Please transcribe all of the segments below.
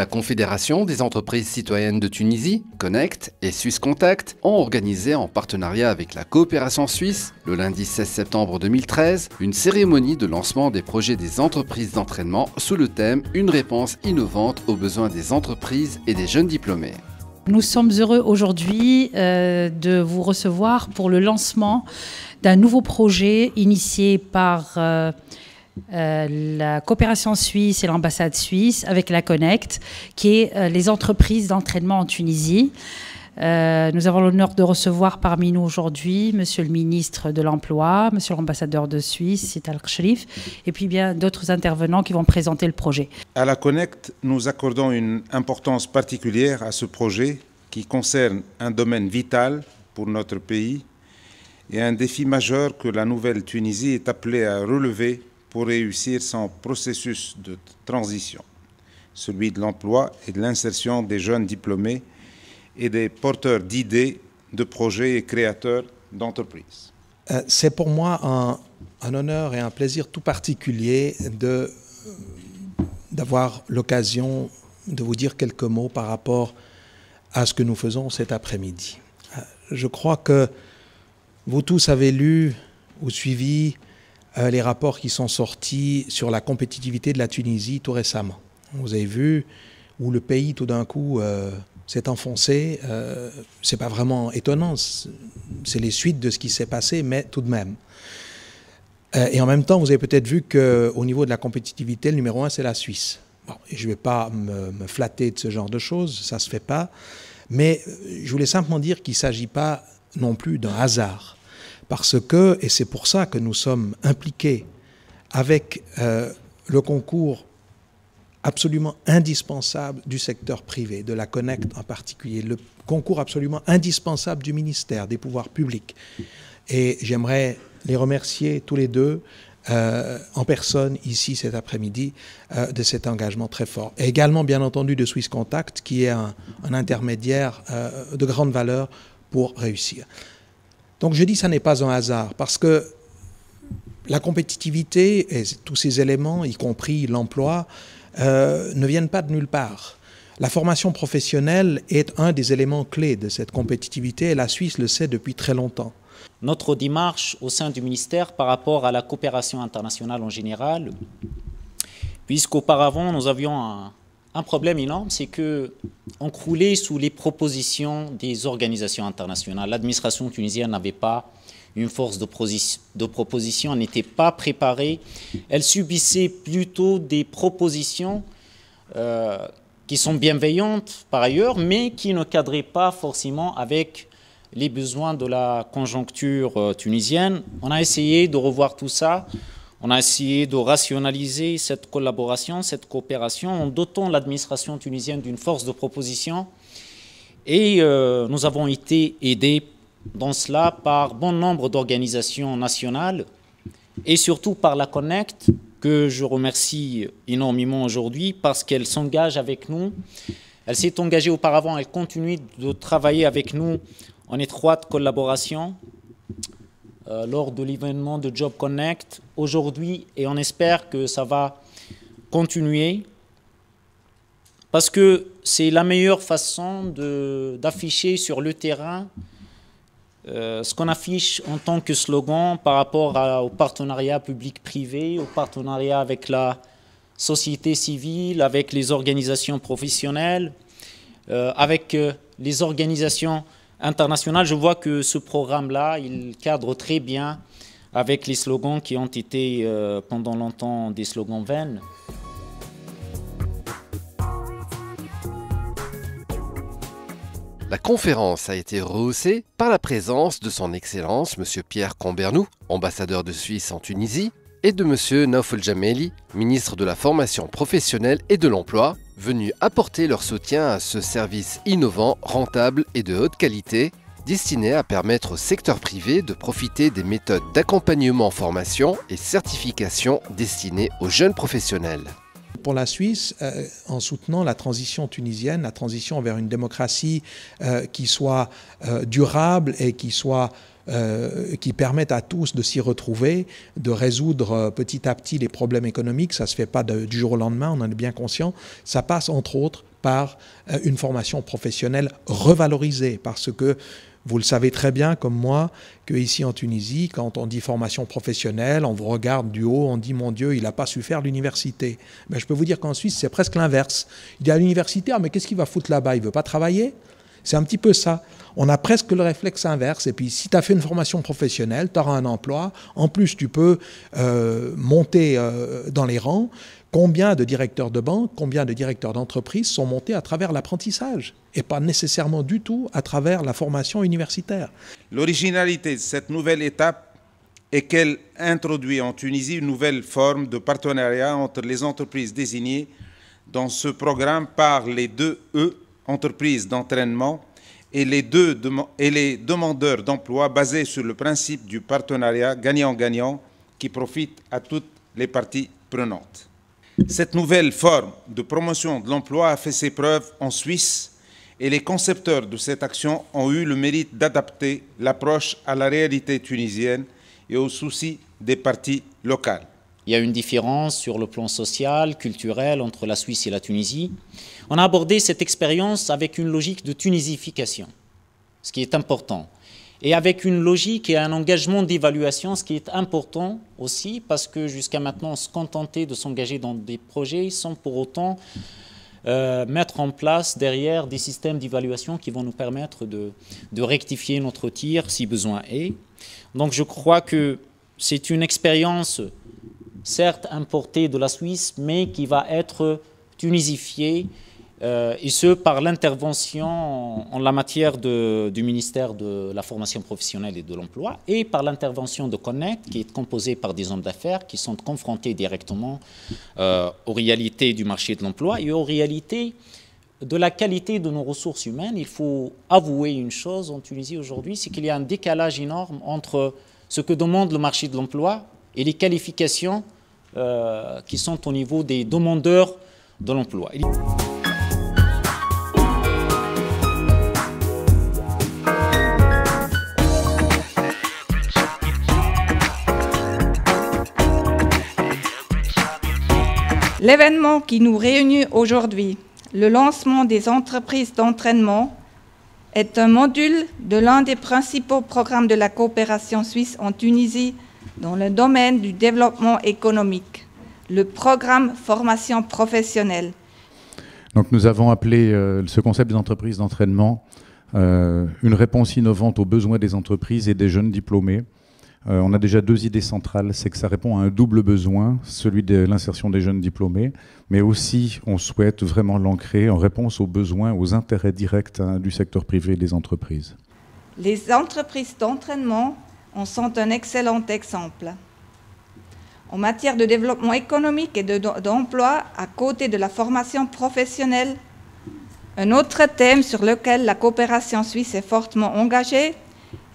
La Confédération des entreprises citoyennes de Tunisie, Connect et Suisse Contact ont organisé en partenariat avec la coopération suisse, le lundi 16 septembre 2013, une cérémonie de lancement des projets des entreprises d'entraînement sous le thème Une réponse innovante aux besoins des entreprises et des jeunes diplômés. Nous sommes heureux aujourd'hui euh, de vous recevoir pour le lancement d'un nouveau projet initié par euh, euh, la coopération suisse et l'ambassade suisse avec la Connect, qui est euh, les entreprises d'entraînement en Tunisie. Euh, nous avons l'honneur de recevoir parmi nous aujourd'hui Monsieur le ministre de l'Emploi, Monsieur l'ambassadeur de Suisse, Sital et puis bien d'autres intervenants qui vont présenter le projet. À la Connect, nous accordons une importance particulière à ce projet qui concerne un domaine vital pour notre pays et un défi majeur que la nouvelle Tunisie est appelée à relever pour réussir son processus de transition, celui de l'emploi et de l'insertion des jeunes diplômés et des porteurs d'idées, de projets et créateurs d'entreprises. Euh, c'est pour moi un, honneur et un plaisir tout particulier d'avoir l'occasion de vous dire quelques mots par rapport à ce que nous faisons cet après-midi. Euh, je crois que vous tous avez lu ou suivi euh, les rapports qui sont sortis sur la compétitivité de la Tunisie tout récemment. Vous avez vu où le pays tout d'un coup euh, s'est enfoncé. Ce euh, c'est pas vraiment étonnant, c'est les suites de ce qui s'est passé, mais tout de même. et en même temps, vous avez peut-être vu qu'au niveau de la compétitivité, le numéro un, c'est la Suisse. je ne vais pas me, me, flatter de ce genre de choses, ça ne se fait pas. Mais je voulais simplement dire qu'il ne s'agit pas non plus d'un hasard parce que, et c'est pour ça que nous sommes impliqués avec euh, le concours absolument indispensable du secteur privé, de la Connect en particulier, le concours absolument indispensable du ministère, des pouvoirs publics. Et j'aimerais les remercier tous les deux euh, en personne ici cet après-midi euh, de cet engagement très fort. Et également, bien entendu, de Swiss Contact, qui est un, intermédiaire de grande valeur pour réussir. Donc je dis ça n'est pas un hasard parce que la compétitivité et tous ces éléments, y compris l'emploi, euh, ne viennent pas de nulle part. La formation professionnelle est un des éléments clés de cette compétitivité et la Suisse le sait depuis très longtemps. Notre démarche au sein du ministère par rapport à la coopération internationale en général, puisqu'auparavant nous avions un, un problème énorme, c'est que croulait sous les propositions des organisations internationales. L'administration tunisienne n'avait pas une force de, proposition. proposition, n'était pas préparée. Elle subissait plutôt des propositions euh, qui sont bienveillantes par ailleurs, mais qui ne cadraient pas forcément avec les besoins de la conjoncture euh, tunisienne. On a essayé de revoir tout ça on a essayé de rationaliser cette collaboration, cette coopération, en dotant l'administration tunisienne d'une force de proposition. Et euh, nous avons été aidés dans cela par bon nombre d'organisations nationales et surtout par la Connect, que je remercie énormément aujourd'hui parce qu'elle s'engage avec nous. Elle s'est engagée auparavant, elle continue de travailler avec nous en étroite collaboration euh, lors de l'événement de Job Connect aujourd'hui et on espère que ça va continuer parce que c'est la meilleure façon d'afficher sur le terrain euh, ce qu'on affiche en tant que slogan par rapport au partenariat public-privé, au partenariat avec la société civile, avec les organisations professionnelles, euh, avec les organisations international, je vois que ce programme-là, il cadre très bien avec les slogans qui ont été euh, pendant longtemps des slogans vaines. La conférence a été rehaussée par la présence de son Excellence M. Pierre Combernou, ambassadeur de Suisse en Tunisie, et de M. Naouf Jameli, ministre de la formation professionnelle et de l'emploi, venu apporter leur soutien à ce service innovant, rentable et de haute qualité, destiné à permettre au secteur privé de profiter des méthodes d'accompagnement, formation et certification destinées aux jeunes professionnels pour la Suisse euh, en soutenant la transition tunisienne, la transition vers une démocratie euh, qui soit euh, durable et qui soit euh, qui permettent à tous de s'y retrouver, de résoudre euh, petit à petit les problèmes économiques. Ça ne se fait pas du jour au lendemain, on en est bien conscient. Ça passe entre autres par euh, une formation professionnelle revalorisée, parce que vous le savez très bien, comme moi, que ici en Tunisie, quand on dit formation professionnelle, on vous regarde du haut, on dit mon Dieu, il n'a pas su faire l'université. Mais je peux vous dire qu'en Suisse, c'est presque l'inverse. Il y a l'universitaire, ah, mais qu'est-ce qu'il va foutre là-bas Il ne veut pas travailler c'est un petit peu ça. On a presque le réflexe inverse. Et puis, si tu as fait une formation professionnelle, tu auras un emploi. En plus, tu peux euh, monter euh, dans les rangs. Combien de directeurs de banque, combien de directeurs d'entreprise sont montés à travers l'apprentissage et pas nécessairement du tout à travers la formation universitaire. L'originalité de cette nouvelle étape est qu'elle introduit en Tunisie une nouvelle forme de partenariat entre les entreprises désignées dans ce programme par les deux E entreprises d'entraînement et les, et les demandeurs d'emploi basés sur le principe du partenariat gagnant-gagnant qui profite à toutes les parties prenantes. Cette nouvelle forme de promotion de l'emploi a fait ses preuves en Suisse et les concepteurs de cette action ont eu le mérite d'adapter l'approche à la réalité tunisienne et aux soucis des parties locales. Il y a une différence sur le plan social, culturel entre la Suisse et la Tunisie. On a abordé cette expérience avec une logique de tunisification, ce qui est important, et avec une logique et un engagement d'évaluation, ce qui est important aussi, parce que jusqu'à maintenant, on se contentait de s'engager dans des projets sans pour autant euh, mettre en place derrière des systèmes d'évaluation qui vont nous permettre de, de, rectifier notre tir si besoin est. Donc je crois que c'est une expérience certes importé de la Suisse, mais qui va être tunisifié, euh, et ce par l'intervention en la matière du ministère de la formation professionnelle et de l'emploi, et par l'intervention de Connect, qui est composée par des hommes d'affaires qui sont confrontés directement euh, aux réalités du marché de l'emploi et aux réalités de la qualité de nos ressources humaines. Il faut avouer une chose en Tunisie aujourd'hui, c'est qu'il y a un décalage énorme entre ce que demande le marché de l'emploi et les qualifications euh, qui sont au niveau des demandeurs de l'emploi. L'événement qui nous réunit aujourd'hui, le lancement des entreprises d'entraînement, est un module de l'un des principaux programmes de la coopération suisse en Tunisie dans le domaine du développement économique, le programme formation professionnelle. Donc nous avons appelé euh, ce concept d'entreprise d'entraînement euh, une réponse innovante aux besoins des entreprises et des jeunes diplômés. Euh, on a déjà deux idées centrales, c'est que ça répond à un double besoin, celui de l'insertion des jeunes diplômés, mais aussi on souhaite vraiment l'ancrer en réponse aux besoins, aux intérêts directs hein, du secteur privé et des entreprises. Les entreprises d'entraînement en sont un excellent exemple. En matière de développement économique et d'emploi, à côté de la formation professionnelle, un autre thème sur lequel la coopération suisse est fortement engagée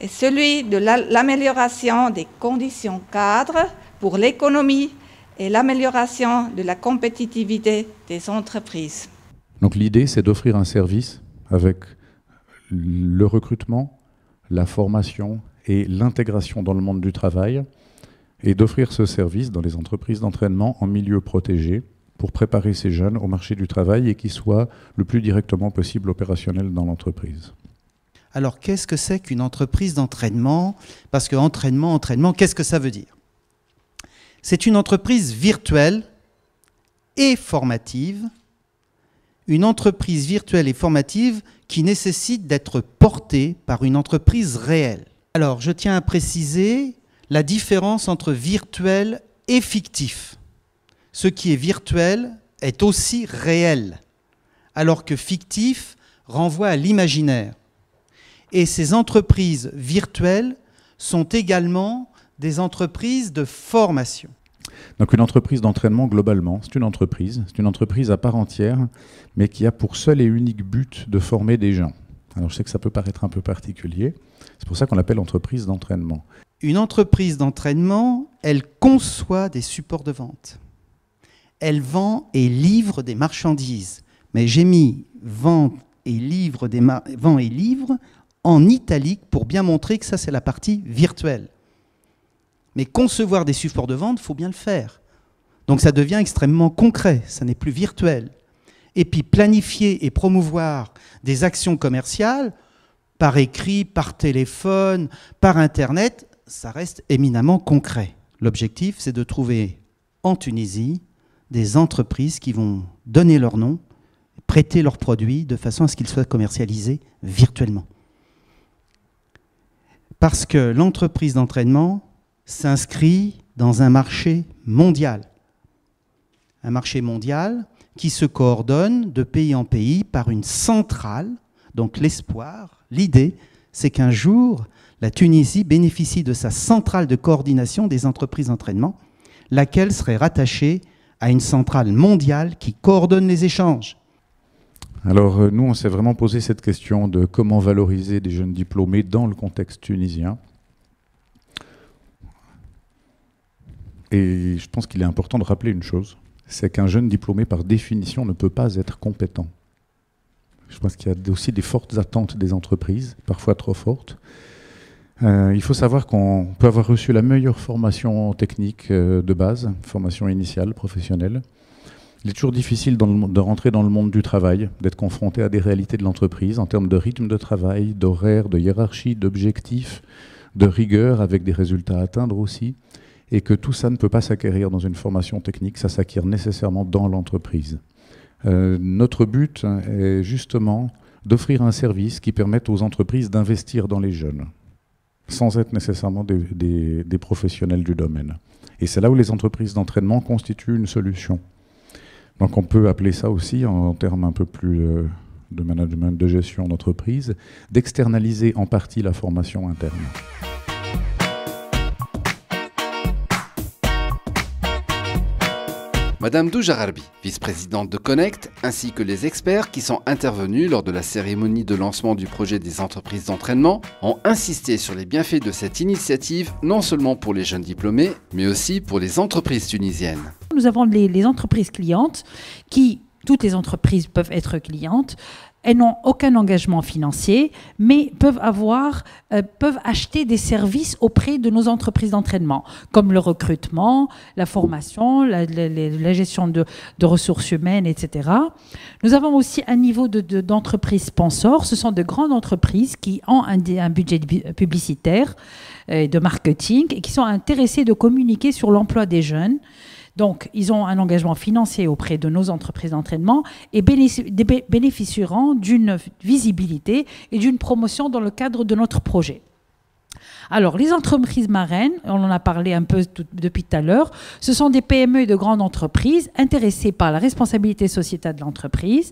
est celui de l'amélioration des conditions cadres pour l'économie et l'amélioration de la compétitivité des entreprises. Donc l'idée, c'est d'offrir un service avec le recrutement, la formation et l'intégration dans le monde du travail, et d'offrir ce service dans les entreprises d'entraînement en milieu protégé pour préparer ces jeunes au marché du travail et qu'ils soient le plus directement possible opérationnels dans l'entreprise. Alors qu'est-ce que c'est qu'une entreprise d'entraînement Parce que entraînement, entraînement, qu'est-ce que ça veut dire C'est une entreprise virtuelle et formative, une entreprise virtuelle et formative qui nécessite d'être portée par une entreprise réelle. Alors, je tiens à préciser la différence entre virtuel et fictif. Ce qui est virtuel est aussi réel, alors que fictif renvoie à l'imaginaire. Et ces entreprises virtuelles sont également des entreprises de formation. Donc une entreprise d'entraînement globalement, c'est une entreprise, c'est une entreprise à part entière, mais qui a pour seul et unique but de former des gens. Alors je sais que ça peut paraître un peu particulier, c'est pour ça qu'on l'appelle entreprise d'entraînement. Une entreprise d'entraînement, elle conçoit des supports de vente. Elle vend et livre des marchandises. Mais j'ai mis vente et livre des vend et livre en italique pour bien montrer que ça c'est la partie virtuelle. Mais concevoir des supports de vente, faut bien le faire. Donc ça devient extrêmement concret, ça n'est plus virtuel et puis planifier et promouvoir des actions commerciales par écrit, par téléphone, par Internet, ça reste éminemment concret. L'objectif, c'est de trouver en Tunisie des entreprises qui vont donner leur nom, prêter leurs produits de façon à ce qu'ils soient commercialisés virtuellement. Parce que l'entreprise d'entraînement s'inscrit dans un marché mondial. Un marché mondial qui se coordonnent de pays en pays par une centrale. Donc l'espoir, l'idée, c'est qu'un jour, la Tunisie bénéficie de sa centrale de coordination des entreprises d'entraînement, laquelle serait rattachée à une centrale mondiale qui coordonne les échanges. Alors euh, nous, on s'est vraiment posé cette question de comment valoriser des jeunes diplômés dans le contexte tunisien. Et je pense qu'il est important de rappeler une chose, c'est qu'un jeune diplômé, par définition, ne peut pas être compétent. Je pense qu'il y a aussi des fortes attentes des entreprises, parfois trop fortes. Euh, il faut savoir qu'on peut avoir reçu la meilleure formation technique euh, de base, formation initiale, professionnelle. Il est toujours difficile de rentrer dans le monde du travail, d'être confronté à des réalités de l'entreprise en termes de rythme de travail, d'horaire, de hiérarchie, d'objectifs, de rigueur avec des résultats à atteindre aussi et que tout ça ne peut pas s'acquérir dans une formation technique, ça s'acquiert nécessairement dans l'entreprise. Euh, notre but hein, est justement d'offrir un service qui permette aux entreprises d'investir dans les jeunes, sans être nécessairement des, professionnels du domaine. Et c'est là où les entreprises d'entraînement constituent une solution. Donc on peut appeler ça aussi, en, termes un peu plus euh, de management de gestion d'entreprise, d'externaliser en partie la formation interne. Madame Doujararbi, vice-présidente de Connect, ainsi que les experts qui sont intervenus lors de la cérémonie de lancement du projet des entreprises d'entraînement, ont insisté sur les bienfaits de cette initiative non seulement pour les jeunes diplômés, mais aussi pour les entreprises tunisiennes. Nous avons les, les entreprises clientes qui toutes les entreprises peuvent être clientes, elles n'ont aucun engagement financier, mais peuvent avoir, euh, peuvent acheter des services auprès de nos entreprises d'entraînement, comme le recrutement, la formation, la, gestion de, ressources humaines, etc. Nous avons aussi un niveau d'entreprises de, sponsors. Ce sont de grandes entreprises qui ont un, un budget publicitaire euh, et de marketing et qui sont intéressées de communiquer sur l'emploi des jeunes. Donc, ils ont un engagement financier auprès de nos entreprises d'entraînement et bénéficieront d'une visibilité et d'une promotion dans le cadre de notre projet. Alors, les entreprises marraines, on en a parlé un peu depuis tout à l'heure, ce sont des PME et de grandes entreprises intéressées par la responsabilité sociétale de l'entreprise.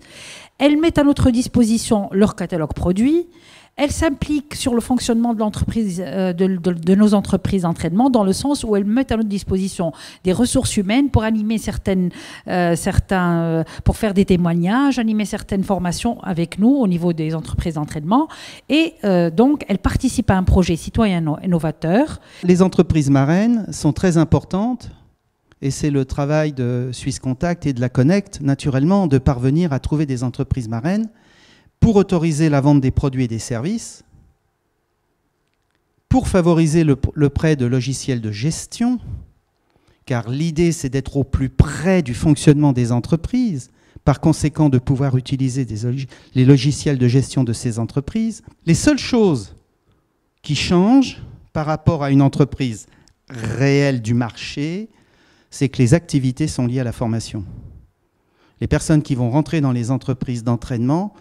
Elles mettent à notre disposition leur catalogue produit, elle s'implique sur le fonctionnement euh, de, nos entreprises d'entraînement dans le sens où elle met à notre disposition des ressources humaines pour animer certaines, euh, certains, euh, pour faire des témoignages, animer certaines formations avec nous au niveau des entreprises d'entraînement. Et donc, elle participe à un projet citoyen innovateur. Les entreprises marraines sont très importantes et c'est le travail de Suisse Contact et de la Connect, naturellement, de parvenir à trouver des entreprises marraines pour autoriser la vente des produits et des services, pour favoriser le, prêt de logiciels de gestion, car l'idée c'est d'être au plus près du fonctionnement des entreprises, par conséquent de pouvoir utiliser les logiciels de gestion de ces entreprises. Les seules choses qui changent par rapport à une entreprise réelle du marché, c'est que les activités sont liées à la formation. Les personnes qui vont rentrer dans les entreprises d'entraînement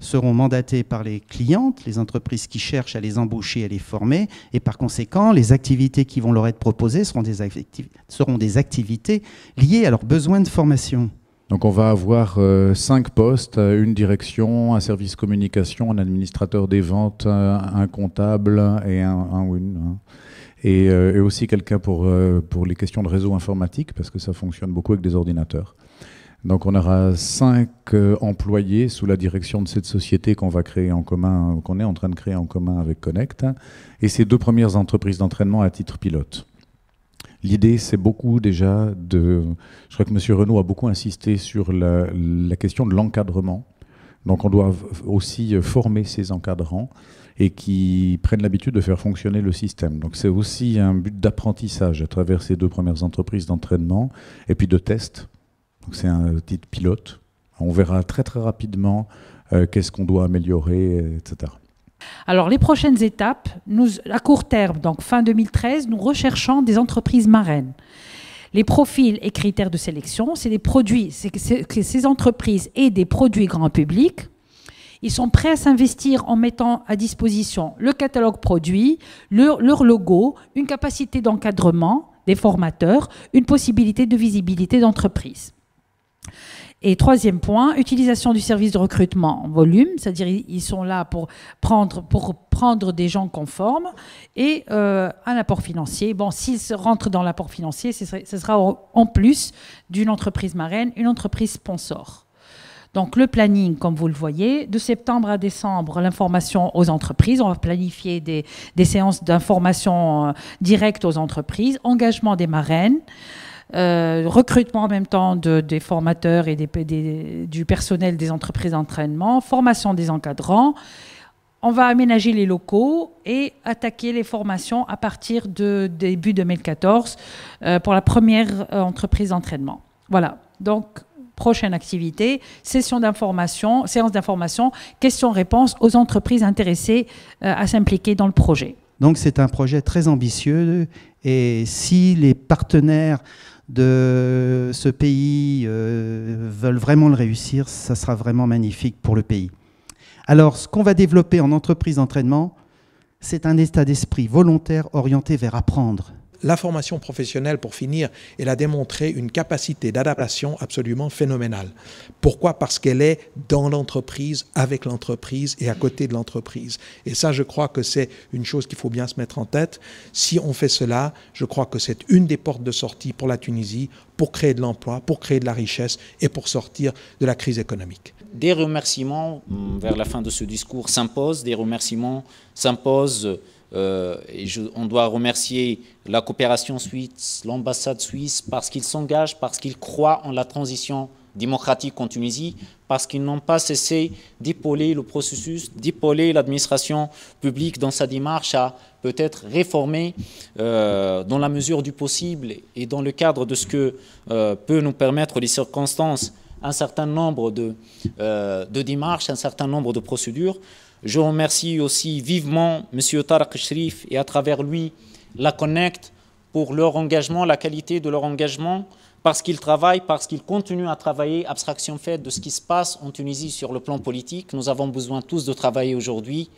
seront mandatés par les clientes, les entreprises qui cherchent à les embaucher, à les former, et par conséquent, les activités qui vont leur être proposées seront des, seront des activités liées à leurs besoins de formation. Donc on va avoir euh, cinq postes, euh, une direction, un service communication, un administrateur des ventes, euh, un comptable et un, win. Hein. Et, aussi quelqu'un pour, pour les questions de réseau informatique, parce que ça fonctionne beaucoup avec des ordinateurs. Donc on aura cinq euh, employés sous la direction de cette société qu'on va créer en commun, qu'on est en train de créer en commun avec Connect, et ces deux premières entreprises d'entraînement à titre pilote. L'idée, c'est beaucoup déjà de... Je crois que M. Renault a beaucoup insisté sur la, question de l'encadrement. Donc on doit aussi former ces encadrants et qui prennent l'habitude de faire fonctionner le système. Donc c'est aussi un but d'apprentissage à travers ces deux premières entreprises d'entraînement et puis de test c'est un petit pilote. On verra très très rapidement euh, qu'est-ce qu'on doit améliorer, etc. Alors, les prochaines étapes, nous, à court terme, donc fin 2013, nous recherchons des entreprises marraines. Les profils et critères de sélection, c'est des produits, c'est que ces entreprises aient des produits grand public. Ils sont prêts à s'investir en mettant à disposition le catalogue produit, leur logo, une capacité d'encadrement des formateurs, une possibilité de visibilité d'entreprise. Et troisième point, utilisation du service de recrutement en volume, c'est-à-dire ils sont là pour prendre, pour prendre des gens conformes et euh, un apport financier. Bon, s'ils rentrent dans l'apport financier, ce sera, en plus d'une entreprise marraine, une entreprise sponsor. Donc le planning, comme vous le voyez, de septembre à décembre, l'information aux entreprises. On va planifier des, des séances d'information euh, directe aux entreprises, engagement des marraines. Euh, recrutement en même temps des formateurs et du personnel des entreprises d'entraînement, formation des encadrants. On va aménager les locaux et attaquer les formations à partir de début 2014 euh, pour la première euh, entreprise d'entraînement. Voilà. Donc, prochaine activité, session d'information, séance d'information, questions-réponses aux entreprises intéressées à s'impliquer dans le projet. Donc c'est un projet très ambitieux et si les partenaires de ce pays euh, veulent vraiment le réussir, ça sera vraiment magnifique pour le pays. Alors, ce qu'on va développer en entreprise d'entraînement, c'est un état d'esprit volontaire orienté vers apprendre, la formation professionnelle, pour finir, elle a démontré une capacité d'adaptation absolument phénoménale. Pourquoi Parce qu'elle est dans l'entreprise, avec l'entreprise et à côté de l'entreprise. Et ça, je crois que c'est une chose qu'il faut bien se mettre en tête. Si on fait cela, je crois que c'est une des portes de sortie pour la Tunisie, pour créer de l'emploi, pour créer de la richesse et pour sortir de la crise économique. Des remerciements mm, vers la fin de ce discours s'imposent, des remerciements s'imposent euh, et on doit remercier la coopération suisse, l'ambassade suisse, parce qu'ils s'engagent, parce qu'ils croient en la transition démocratique en Tunisie, parce qu'ils n'ont pas cessé d'épauler le processus, d'épauler l'administration publique dans sa démarche à peut-être réformer euh, dans la mesure du possible et dans le cadre de ce que peuvent peut nous permettre les circonstances un certain nombre de euh, démarches, un certain nombre de procédures. Je remercie aussi vivement M. Tarak Shrif et à travers lui la Connect pour leur engagement, la qualité de leur engagement, parce qu'ils travaillent, parce qu'ils continuent à travailler, abstraction faite de ce qui se passe en Tunisie sur le plan politique. Nous avons besoin tous de travailler aujourd'hui.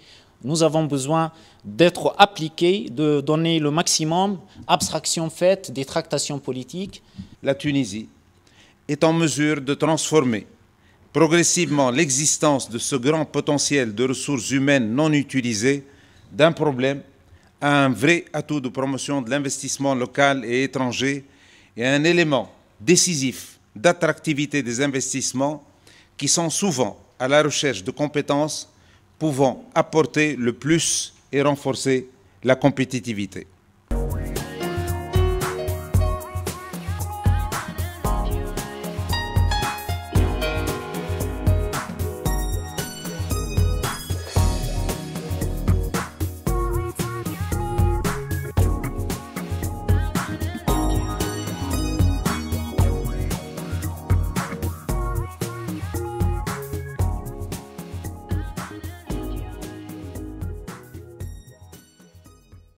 Nous avons besoin d'être appliqués, de donner le maximum, abstraction faite des tractations politiques. La Tunisie est en mesure de transformer progressivement l'existence de ce grand potentiel de ressources humaines non utilisées d'un problème à un vrai atout de promotion de l'investissement local et étranger et un élément décisif d'attractivité des investissements qui sont souvent à la recherche de compétences pouvant apporter le plus et renforcer la compétitivité.